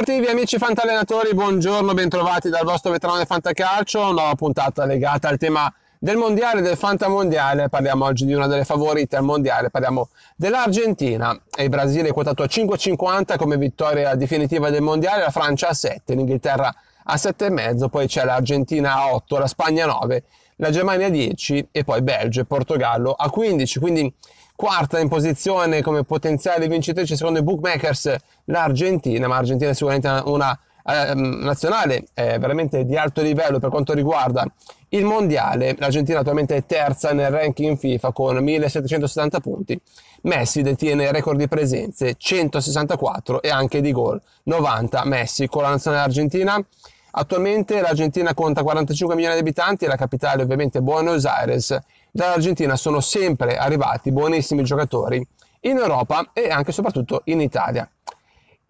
sportivi, amici fantallenatori, buongiorno, bentrovati dal vostro veterano del Fantacalcio, nuova puntata legata al tema del mondiale, del fantamondiale, parliamo oggi di una delle favorite al mondiale, parliamo dell'Argentina e il Brasile è quotato a 5,50 come vittoria definitiva del mondiale, la Francia a 7, l'Inghilterra a 7,5, poi c'è l'Argentina a 8, la Spagna a 9, la Germania a 10 e poi Belgio e Portogallo a 15, quindi quarta in posizione come potenziale vincitrice secondo i bookmakers l'Argentina, ma l'Argentina è sicuramente una, ehm, nazionale eh, veramente di alto livello per quanto riguarda il mondiale. L'Argentina attualmente è terza nel ranking FIFA con 1770 punti. Messi detiene record di presenze 164 e anche di gol 90 Messi con la nazionale argentina. Attualmente l'Argentina conta 45 milioni di abitanti e la capitale ovviamente è Buenos Aires dall'Argentina sono sempre arrivati buonissimi giocatori in Europa e anche e soprattutto in Italia.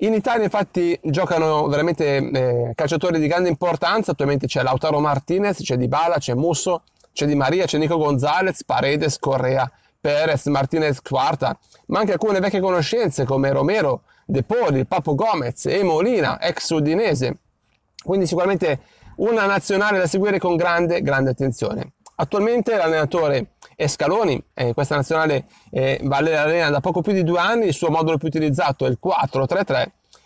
In Italia infatti giocano veramente eh, calciatori di grande importanza, attualmente c'è Lautaro Martinez, c'è Dybala, c'è Musso, c'è Di Maria, c'è Nico Gonzalez, Paredes, Correa, Perez, Martinez, Quarta, ma anche alcune vecchie conoscenze come Romero, De Poli, Papo Gomez e Molina, ex udinese. Quindi sicuramente una nazionale da seguire con grande, grande attenzione. Attualmente l'allenatore è Scaloni, eh, questa nazionale eh, Valle dell'Arena da poco più di due anni, il suo modulo più utilizzato è il 4-3-3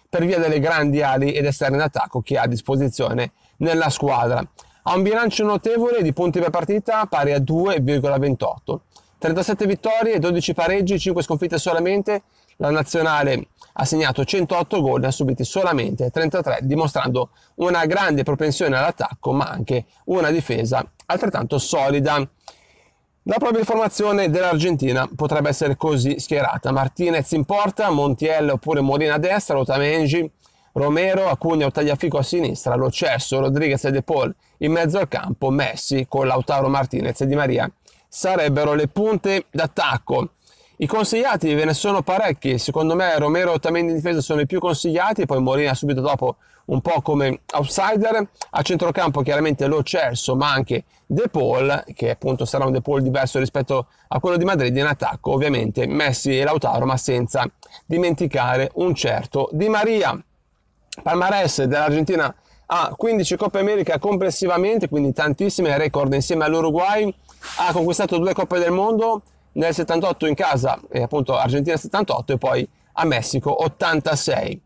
per via delle grandi ali ed esterne d'attacco che ha a disposizione nella squadra. Ha un bilancio notevole di punti per partita pari a 2,28. 37 vittorie, 12 pareggi, 5 sconfitte solamente. La nazionale ha segnato 108 gol, e ha subiti solamente 33, dimostrando una grande propensione all'attacco, ma anche una difesa altrettanto solida. La propria formazione dell'Argentina potrebbe essere così schierata. Martinez in porta, Montiel oppure Molina a destra, Otamengi, Romero, Acuna o Tagliafico a sinistra, Lo Cesso, Rodriguez e De Paul in mezzo al campo, Messi con Lautaro Martinez e Di Maria sarebbero le punte d'attacco. I consigliati ve ne sono parecchi, secondo me Romero e Otamendi in difesa sono i più consigliati, poi Molina subito dopo un po' come outsider, a centrocampo chiaramente lo Celso ma anche De Paul, che appunto sarà un De Paul diverso rispetto a quello di Madrid, in attacco ovviamente Messi e Lautaro ma senza dimenticare un certo Di Maria. Palmares dell'Argentina ha 15 Coppe America complessivamente, quindi tantissime record insieme all'Uruguay, ha conquistato due Coppe del Mondo, nel 78 in casa, eh, appunto Argentina 78 e poi a Messico 86.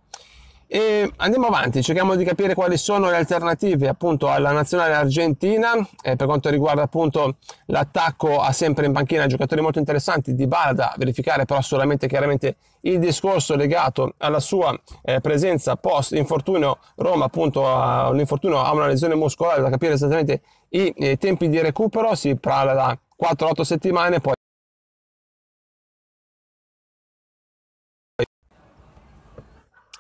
E andiamo avanti, cerchiamo di capire quali sono le alternative appunto alla nazionale argentina eh, per quanto riguarda appunto l'attacco a sempre in banchina giocatori molto interessanti di Bada, verificare però solamente chiaramente il discorso legato alla sua eh, presenza post infortunio Roma appunto a un infortunio a una lesione muscolare da capire esattamente i, i tempi di recupero, si parla da 4-8 settimane poi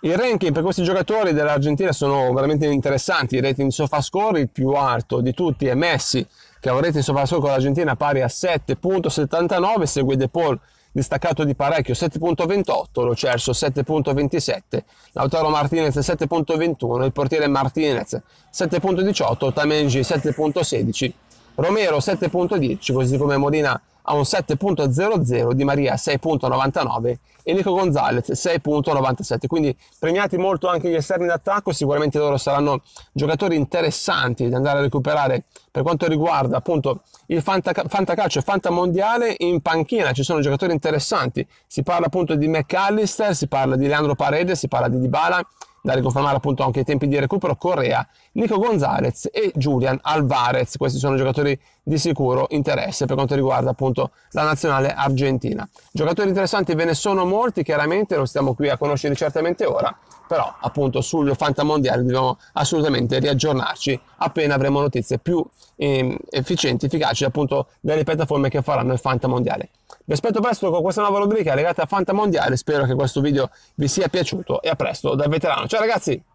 I ranking per questi giocatori dell'Argentina sono veramente interessanti, il rating SofaScore il più alto di tutti è Messi che ha un rating SofaScore con l'Argentina pari a 7.79, segue De Paul distaccato di parecchio 7.28, Lo Cerso 7.27, Lautaro Martinez 7.21, il portiere Martinez 7.18, Tamengi 7.16 Romero 7.10, così come Molina ha un 7.00, Di Maria 6.99 e Nico Gonzalez 6.97. Quindi premiati molto anche gli esterni d'attacco, sicuramente loro saranno giocatori interessanti da andare a recuperare per quanto riguarda appunto il fantac- fantacalcio e fantamondiale. In panchina ci sono giocatori interessanti, si parla appunto di McAllister, si parla di Leandro Paredes, si parla di Dybala, da riconfermare appunto anche i tempi di recupero, Correa, Nico Gonzalez e Julian Alvarez, questi sono giocatori di sicuro interesse per quanto riguarda appunto la nazionale argentina. Giocatori interessanti ve ne sono molti, chiaramente lo stiamo qui a conoscere certamente ora, però appunto sul Fanta Mondiale dobbiamo assolutamente riaggiornarci appena avremo notizie più eh, efficienti, efficaci appunto delle piattaforme che faranno il Fanta Mondiale. Vi aspetto presto con questa nuova rubrica legata a Fanta Mondiale, spero che questo video vi sia piaciuto e a presto dal veterano. Ciao ragazzi!